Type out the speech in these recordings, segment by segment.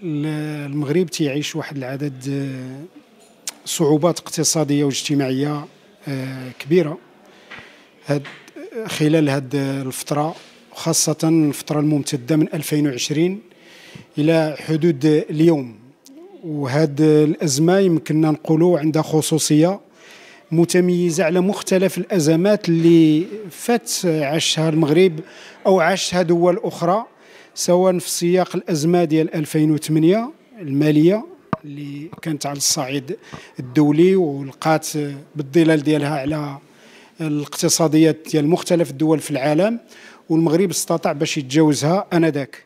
المغرب تيعيش واحد العدد آه، صعوبات اقتصاديه واجتماعيه آه، كبيره هاد خلال هاد الفتره خاصه الفتره الممتده من 2020 الى حدود اليوم وهاد الازمه يمكننا نقولوا عندها خصوصيه متميزه على مختلف الازمات اللي فات عاشها المغرب او عاشها دول اخرى سواء في سياق الازمه ديال 2008 الماليه اللي كانت على الصعيد الدولي ولقات بالظلال ديالها على الاقتصاديات ديال مختلف الدول في العالم والمغرب استطاع باش يتجاوزها انذاك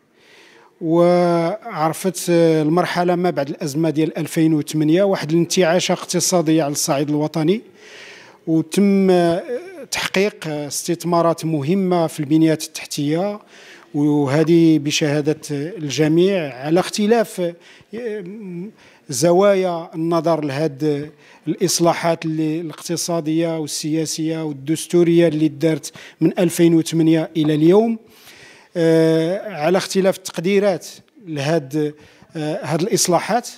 وعرفت المرحله ما بعد الازمه ديال 2008 واحد الانتعاشه اقتصاديه على الصعيد الوطني وتم تحقيق استثمارات مهمه في البنيات التحتيه وهذه بشهادة الجميع على اختلاف اه، زوايا النظر لهذه الإصلاحات الاقتصادية والسياسية والدستورية اللي دارت من 2008 إلى اليوم اه، على اختلاف التقديرات لهذه اه، الإصلاحات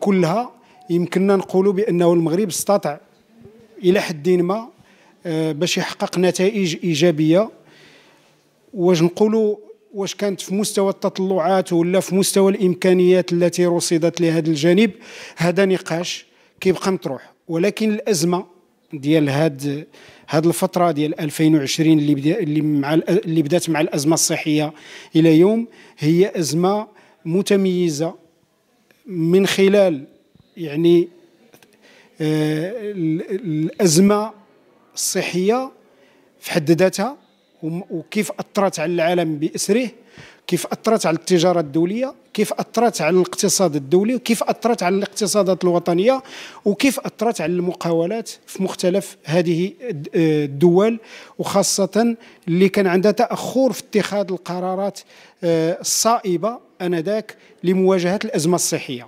كلها يمكننا نقولوا بأنه المغرب استطاع إلى حد ما باش يحقق نتائج إيجابية واش نقولوا واش كانت في مستوى التطلعات ولا في مستوى الامكانيات التي رصدت لهذا الجانب هذا نقاش كيبقى مطروح ولكن الازمه ديال هاد هاد الفتره ديال 2020 اللي بدا اللي مع اللي بدات مع الازمه الصحيه الى يوم هي ازمه متميزه من خلال يعني آه الازمه الصحيه في حد ذاتها وكيف اثرت على العالم باسره كيف اثرت على التجاره الدوليه كيف اثرت على الاقتصاد الدولي وكيف اثرت على الاقتصادات الوطنيه وكيف اثرت على المقاولات في مختلف هذه آه، الدول وخاصه اللي كان عندها تاخر في اتخاذ القرارات آه، الصائبه انذاك لمواجهه الازمه الصحيه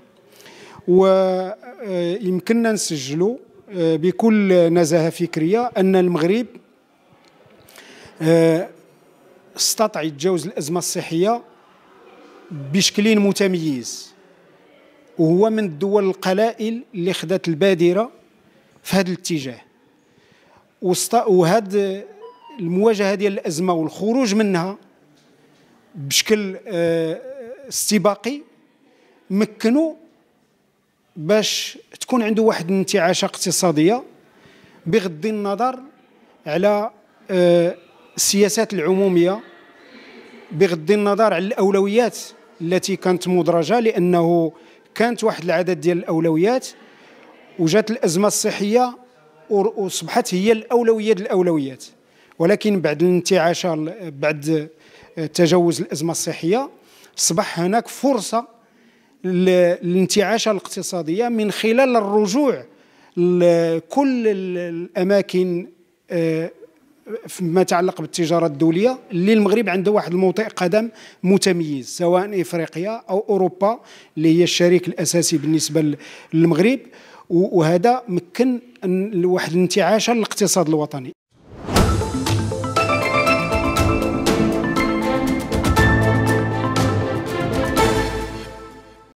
ويمكننا آه، نسجلوا بكل نزاهه فكريه ان المغرب آه، استطاع يتجاوز الأزمة الصحية بشكل متميز وهو من الدول القلائل اللي خدات البادرة في هذا الاتجاه وهذا المواجهة ديال الأزمة والخروج منها بشكل آه، استباقي مكنوا باش تكون عنده واحد الانتعاشه اقتصاديه بغض النظر على آه، السياسات العموميه بغض النظر على الاولويات التي كانت مدرجه لانه كانت واحد العدد ديال الاولويات وجات الازمه الصحيه واصبحت هي الاولويه الاولويات ولكن بعد الانتعاش بعد تجاوز الازمه الصحيه اصبح هناك فرصه للانتعاش الاقتصاديه من خلال الرجوع لكل الاماكن آه، فيما يتعلق بالتجاره الدوليه اللي المغرب عنده واحد الموطئ قدم متميز سواء افريقيا او اوروبا اللي هي الشريك الاساسي بالنسبه للمغرب وهذا مكن واحد الانتعاشه للاقتصاد الوطني